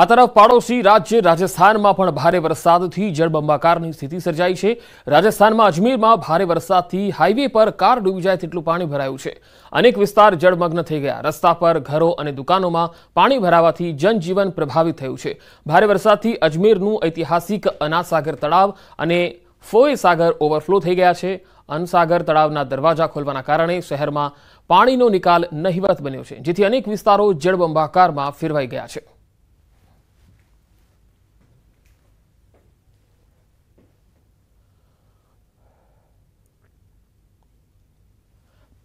આ તરફ પાડોશી રાજ્ય રાજસ્થાનમાં પણ ભારે વરસાદથી જળબંબાકારની સ્થિતિ સર્જાઈ છે રાજસ્થાનમાં અજમેરમાં ભારે વરસાદથી હાઇવે પર કાર ડૂબી જાય તેટલું પાણી ભરાયું છે અનેક વિસ્તાર જળમગ્ન થઈ ગયા રસ્તા પર ઘરો અને દુકાનોમાં પાણી ભરાવાથી જનજીવન પ્રભાવિત થયું છે ભારે વરસાદથી અજમેરનું ઐતિહાસિક અનાસાગર તળાવ અને ફોય સાગર ઓવરફ્લો થઈ ગયા છે અનસાગર તળાવના દરવાજા ખોલવાના કારણે શહેરમાં પાણીનો નિકાલ નહિવત બન્યો છે જેથી અનેક વિસ્તારો જળબંબાકારમાં ફેરવાઈ ગયા છે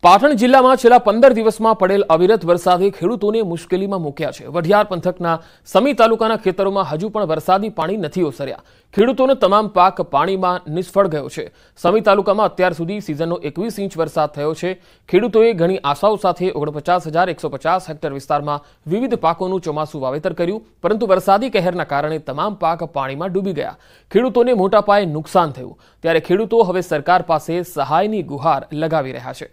પાટણ જિલ્લામાં છેલ્લા પંદર દિવસમાં પડેલ અવિરત વરસાદે ખેડૂતોને મુશ્કેલીમાં મૂક્યા છે વઢિયાર પંથકના સમી તાલુકાના ખેતરોમાં હજુ પણ વરસાદી પાણી નથી ઓસર્યા ખેડૂતોનો તમામ પાક પાણીમાં નિષ્ફળ ગયો છે સમી તાલુકામાં અત્યાર સુધી સિઝનનો એકવીસ ઇંચ વરસાદ થયો છે ખેડૂતોએ ઘણી આશાઓ સાથે ઓગણપચાસ હજાર એકસો પચાસ હેક્ટર વિસ્તારમાં વિવિધ પાકોનું ચોમાસું વાવેતર કર્યું પરંતુ વરસાદી કહેરના કારણે તમામ પાક પાણીમાં ડૂબી ગયા ખેડૂતોને મોટા પાયે નુકસાન થયું ત્યારે ખેડૂતો હવે સરકાર પાસે સહાયની ગુહાર લગાવી રહ્યા છે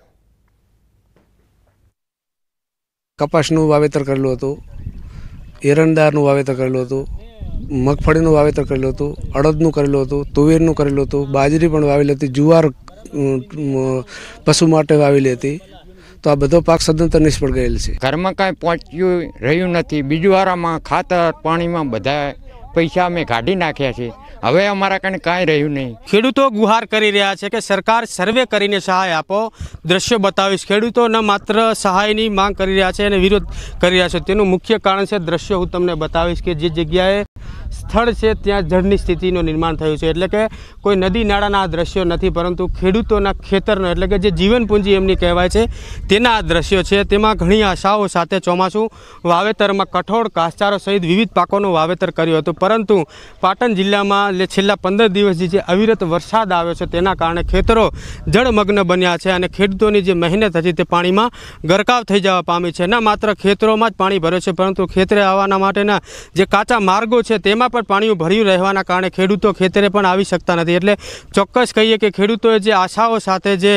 કપાસનું વાવેતર કરેલું હતું એરંડાનું વાવેતર કરેલું હતું મગફળીનું વાવેતર કરેલું હતું અડદનું કરેલું હતું તુવેરનું કરેલું હતું બાજરી પણ વાવેલી હતી જુવાર પશુ માટે વાવેલી હતી તો આ બધો પાક સદંતર નિષ્ફળ ગયેલ છે ઘરમાં કાંઈ પહોંચ્યું રહ્યું નથી બીજું વારામાં ખાતર પાણીમાં બધા પૈસા અમે કાઢી નાખ્યા છે હવે અમારા કને કાંઈ રહ્યું નહીં ખેડૂતો ગુહાર કરી રહ્યા છે કે સરકાર સર્વે કરીને સહાય આપો દ્રશ્ય બતાવીશ ખેડૂતો ન માત્ર સહાયની માંગ કરી રહ્યા છે અને વિરોધ કરી રહ્યા છે તેનું મુખ્ય કારણ છે દ્રશ્ય હું તમને બતાવીશ કે જે જગ્યાએ સ્થળ છે ત્યાં જળની સ્થિતિનું નિર્માણ થયું છે એટલે કે કોઈ નદી નાળાના આ દ્રશ્યો નથી પરંતુ ખેડૂતોના ખેતરનો એટલે કે જે જીવનપૂંજી એમની કહેવાય છે તેના આ દ્રશ્યો છે તેમાં ઘણી આશાઓ સાથે ચોમાસું વાવેતરમાં કઠોળ ઘાસચારો સહિત વિવિધ પાકોનું વાવેતર કર્યું હતું પરંતુ પાટણ જિલ્લામાં છેલ્લા પંદર દિવસથી જે અવિરત વરસાદ આવ્યો છે તેના કારણે ખેતરો જળમગ્ન બન્યા છે અને ખેડૂતોની જે મહેનત હતી તે પાણીમાં ગરકાવ થઈ જવા પામી છે ના માત્ર ખેતરોમાં જ પાણી ભર્યું છે પરંતુ ખેતરે આવવાના માટેના જે કાચા માર્ગો છે છે તેમાં પણ પાણીઓ ભર્યું રહેવાના કારણે ખેડૂતો ખેતરે પણ આવી શકતા નથી એટલે ચોક્કસ કહીએ કે ખેડૂતોએ જે આશાઓ સાથે જે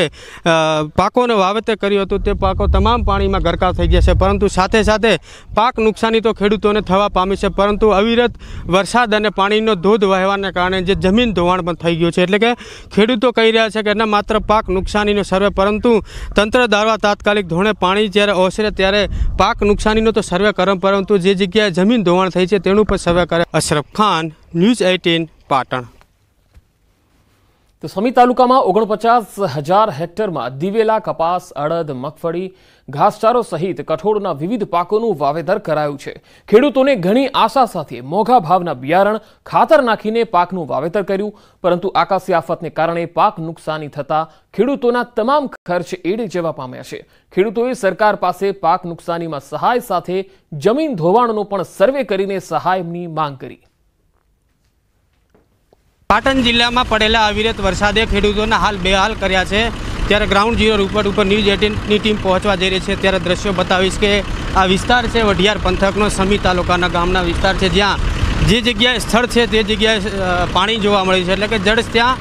પાકોનું વાવેતર કર્યું હતું તે પાકો તમામ પાણીમાં ગરકાવ થઈ ગયા છે પરંતુ સાથે સાથે પાક નુકસાની તો ખેડૂતોને થવા પામી છે પરંતુ અવિરત વરસાદ અને પાણીનો ધોધ વહેવાના કારણે જે જમીન ધોવાણ પણ થઈ ગયું છે એટલે કે ખેડૂતો કહી રહ્યા છે કે એના માત્ર પાક નુકસાનીનો સર્વે પરંતુ તંત્ર દ્વારા તાત્કાલિક ધોરણે પાણી જ્યારે ઓસરે ત્યારે પાક નુકસાનીનો તો સર્વે કરમ પરંતુ જે જગ્યાએ જમીન ધોવાણ થઈ છે તેનું પણ સર્વે કરે અશરફ ખાન ન્યૂઝ એઇટીન પાટણ તો સમી તાલુકામાં ઓગણપચાસ હજાર હેક્ટરમાં દિવેલા કપાસ અડદ મગફળી ઘાસચારો સહિત કઠોળના વિવિધ પાકોનું વાવેતર કરાયું છે ખેડૂતોને ઘણી આશા સાથે મોઘા ભાવના બિયારણ ખાતર નાખીને પાકનું વાવેતર કર્યું પરંતુ આકાશી આફતને કારણે પાક નુકસાની થતાં ખેડૂતોના તમામ ખર્ચ એડે જવા પામ્યા છે ખેડૂતોએ સરકાર પાસે પાક નુકસાનીમાં સહાય સાથે જમીન ધોવાણનો પણ સર્વે કરીને સહાયની માંગ કરી પાટણ જિલ્લામાં પડેલા અવિરત વરસાદે ખેડૂતોના હાલ બેહાલ કર્યા છે ત્યારે ગ્રાઉન્ડ ઝીરો રિપોર્ટ ઉપર ન્યૂઝ એટીનની ટીમ પહોંચવા જઈ રહી છે ત્યારે દ્રશ્યો બતાવીશ કે આ વિસ્તાર છે વઢિયાર પંથકનો સમી તાલુકાના ગામના વિસ્તાર છે જ્યાં જે જગ્યાએ સ્થળ છે તે જગ્યાએ પાણી જોવા મળ્યું છે એટલે કે જળ ત્યાં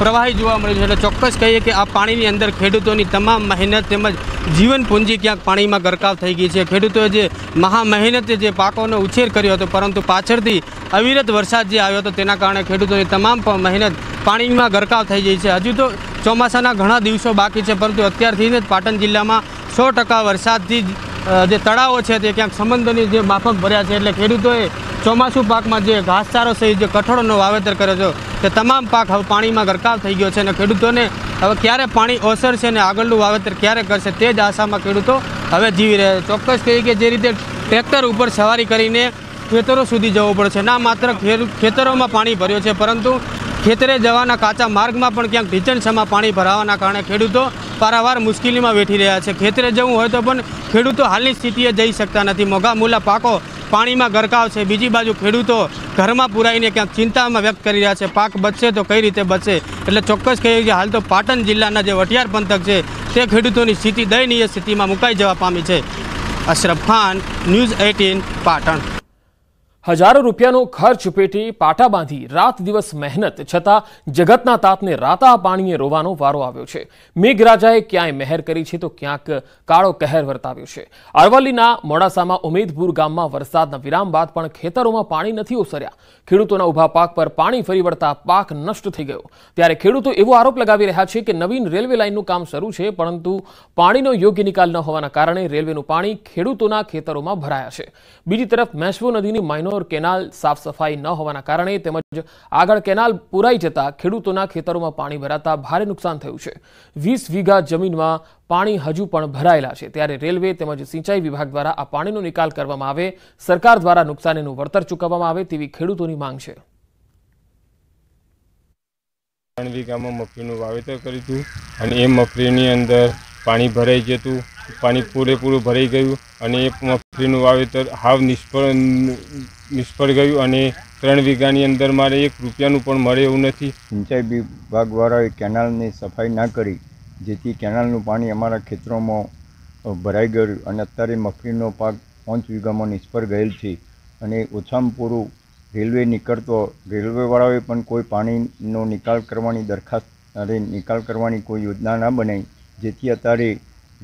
પ્રવાહી જોવા મળ્યું છે એટલે ચોક્કસ કહીએ કે આ પાણીની અંદર ખેડૂતોની તમામ મહેનત તેમજ જીવન પૂંજી ક્યાંક પાણીમાં ગરકાવ થઈ ગઈ છે ખેડૂતોએ જે મહા મહેનતે જે પાકોનો ઉછેર કર્યો હતો પરંતુ પાછળથી અવિરત વરસાદ જે આવ્યો હતો તેના કારણે ખેડૂતોની તમામ મહેનત પાણીમાં ગરકાવ થઈ ગઈ છે હજુ તો ચોમાસાના ઘણા દિવસો બાકી છે પરંતુ અત્યારથી જ પાટણ જિલ્લામાં સો ટકા વરસાદથી જ જે તળાવો છે તે ક્યાંક સમંદરની જે માફક ભર્યા છે એટલે ખેડૂતોએ ચોમાસું પાકમાં જે ઘાસચારો સહિત જે કઠોળનો વાવેતર કર્યો છે તે તમામ પાક હવે પાણીમાં ગરકાવ થઈ ગયો છે અને ખેડૂતોને હવે ક્યારે પાણી ઓસરશે અને આગળનું વાવેતર ક્યારે કરશે તે જ આશામાં ખેડૂતો હવે જીવી રહ્યા છે ચોક્કસ તરીકે જે રીતે ટ્રેક્ટર ઉપર સવારી કરીને ખેતરો સુધી જવું પડશે ના માત્ર ખેતરોમાં પાણી ભર્યો છે પરંતુ ખેતરે જવાના કાચા માર્ગમાં પણ ક્યાંક ઢીચણસામાં પાણી ભરાવાના કારણે ખેડૂતો પારાવાર મુશ્કેલીમાં વેઠી રહ્યા છે ખેતરે જવું હોય તો પણ ખેડૂતો હાલની સ્થિતિએ જઈ શકતા નથી મોઘા મૂલા પાકો પાણીમાં ગરકાવ છે બીજી બાજુ ખેડૂતો ઘરમાં પુરાઈને ક્યાંક ચિંતામાં વ્યક્ત કરી રહ્યા છે પાક બચશે તો કઈ રીતે બચશે એટલે ચોક્કસ કહીએ કે હાલ તો પાટણ જિલ્લાના જે વટિયાર પંથક છે તે ખેડૂતોની સ્થિતિ દયનીય સ્થિતિમાં મુકાઈ જવા પામી છે અશરફ ખાન ન્યૂઝ એઇટીન પાટણ હજારો રૂપિયાનો ખર્ચ પેટે પાટા બાંધી રાત દિવસ મહેનત છતાં જગતના તાતને રાતા પાણીએ રોવાનો વારો આવ્યો છે મેઘરાજાએ ક્યાંય મહેર કરી છે તો ક્યાંક કાળો કહેર વર્તાવ્યો છે અરવલ્લીના મોડાસામાં ઉમેદપુર ગામમાં વરસાદના વિરામ બાદ પણ ખેતરોમાં પાણી નથી ઓસર્યા ખેડૂતોના ઊભા પાક પર પાણી ફરી વળતા પાક નષ્ટ થઈ ગયો ત્યારે ખેડૂતો એવો આરોપ લગાવી રહ્યા છે કે નવીન રેલવે લાઇનનું કામ શરૂ છે પરંતુ પાણીનો યોગ્ય નિકાલ ન હોવાના કારણે રેલવેનું પાણી ખેડૂતોના ખેતરોમાં ભરાયા છે બીજી તરફ મેશ્વો નદીની માઇનો ધાનોર કેનાલ સાફ સફાઈ ન હોવાના કારણે તેમજ આગળ કેનાલ પૂરાઈ જતા ખેડૂતોના ખેતરોમાં પાણી ભરાતા ભારે નુકસાન થયું છે વીસ વીઘા જમીનમાં પાણી હજુ પણ ભરાયેલા છે ત્યારે રેલવે તેમજ સિંચાઈ વિભાગ દ્વારા આ પાણીનો નિકાલ કરવામાં આવે સરકાર દ્વારા નુકસાનીનું વળતર ચૂકવવામાં આવે તેવી ખેડૂતોની માંગ છે ત્રણ વીઘામાં મફરીનું વાવેતર કર્યું હતું અને એ મગફળીની અંદર પાણી ભરાઈ જતું પાણી પૂરેપૂરું ભરાઈ ગયું અને એ મગફળીનું વાવેતર હાવ નિષ્ફળ નિષ્ફળ ગયું અને ત્રણ વીઘાની અંદર મારે એક રૂપિયાનું પણ મળે એવું નથી સિંચાઈ વિભાગવાળાએ કેનાલની સફાઈ ના કરી જેથી કેનાલનું પાણી અમારા ખેતરોમાં ભરાઈ ગયું અને અત્યારે મગફળીનો પાક પાંચ વીઘામાં નિષ્ફળ ગયેલ છે અને ઓછામાં પૂરું રેલવે નીકળતો રેલવેવાળાઓએ પણ કોઈ પાણીનો નિકાલ કરવાની દરખાસ્ત અરે નિકાલ કરવાની કોઈ યોજના ના બનાવી જેથી અત્યારે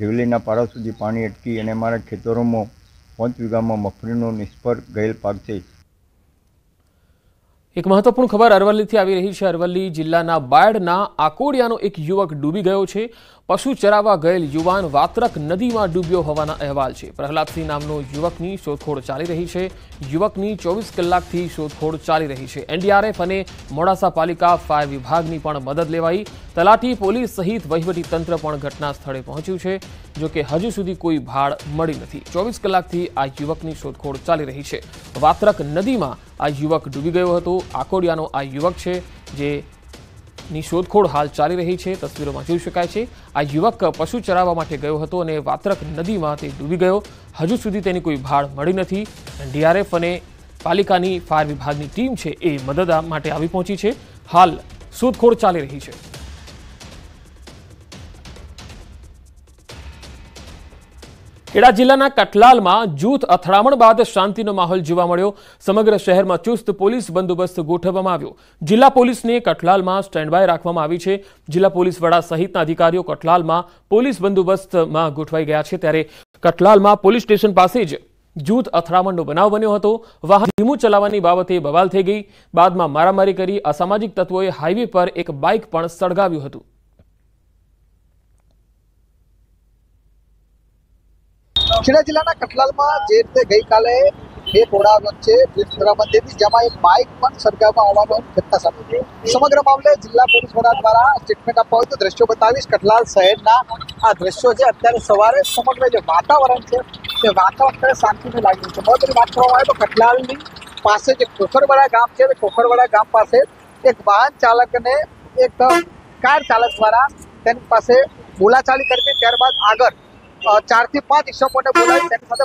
રેલવેના પારા સુધી પાણી અટકી અને અમારા ખેતરોમાં પાંચ વીઘામાં મગફળીનો નિષ્ફળ ગયેલ પાક છે એક મહત્વપૂર્ણ ખબર અરવલ્લીથી આવી રહી છે અરવલ્લી જિલ્લાના બાયડના આકોડિયાનો એક યુવક ડૂબી ગયો છે પશુ ચરાવવા ગયેલ યુવાન વાત્રક નદીમાં ડૂબ્યો હોવાના અહેવાલ છે પ્રહલાદસિંહ નામનો યુવકની શોધખોળ ચાલી રહી છે યુવકની ચોવીસ કલાકથી શોધખોળ ચાલી રહી છે એનડીઆરએફ અને મોડાસા પાલિકા ફાયર વિભાગની પણ મદદ લેવાઈ તલાટી પોલીસ સહિત તંત્ર પણ ઘટના સ્થળે પહોંચ્યું છે જોકે હજુ સુધી કોઈ ભાડ મળી નથી ચોવીસ કલાકથી આ યુવકની શોધખોળ ચાલી રહી છે વાત્રક નદીમાં આ યુવક ડૂબી ગયો હતો આકોડિયાનો આ યુવક છે જે ની શોધખોળ હાલ ચાલી રહી છે તસવીરોમાં જોઈ શકાય છે આ યુવક પશુ ચરાવવા માટે ગયો હતો અને વાત્રક નદીમાં તે ડૂબી ગયો હજુ સુધી તેની કોઈ ભાળ મળી નથી ડીઆરએફ અને પાલિકાની ફાયર વિભાગની ટીમ છે એ મદદ માટે આવી પહોંચી છે હાલ શોધખોળ ચાલી રહી છે ખેડા જિલ્લાના કટલાલમાં જૂથ અથડામણ બાદ શાંતિનો માહોલ જોવા મળ્યો સમગ્ર શહેરમાં ચુસ્ત પોલીસ બંદોબસ્ત ગોઠવવામાં આવ્યો જિલ્લા પોલીસને કટલાલમાં સ્ટેન્ડબાય રાખવામાં આવી છે જિલ્લા પોલીસ વડા સહિતના અધિકારીઓ કટલાલમાં પોલીસ બંદોબસ્તમાં ગોઠવાઈ ગયા છે ત્યારે કટલાલમાં પોલીસ સ્ટેશન પાસે જ જૂથ અથડામણનો બનાવ બન્યો હતો વાહન ધીમું ચલાવવાની બાબતે બવાલ થઈ ગઈ બાદમાં મારામારી કરી અસામાજિક તત્વોએ હાઈવે પર એક બાઇક પણ સળગાવ્યું હતું ખેડા જિલ્લાના કટલાલમાં જે રીતે ગઈકાલે બે ટોળા વચ્ચે ભીડમાં તેથી જેમાં એક બાઇક પણ સળગાવવામાં આવવાનો ઘટના સામે થઈ સમગ્ર મામલે જિલ્લા પોલીસ વડા દ્વારા સ્ટેટમેન્ટ આપવા તો દ્રશ્યો બતાવીશ કઠલાલ શહેરના આ દ્રશ્યો છે અત્યારે સવારે સમગ્ર જે વાતાવરણ છે તે વાતાવરણ અત્યારે શાંતિને લાગ્યું છે મહત્વની વાત કરવામાં આવે તો કઠલાલની પાસે જે કોખરવાડા ગામ છે તે કોખરવાડા ગામ પાસે એક વાહન ચાલકને એક કાર ચાલક દ્વારા તેની પાસે બોલાચાલી કરવી ત્યારબાદ આગળ ચાર થી પાંચ ઇસમોને બોલાવી તેની સાથે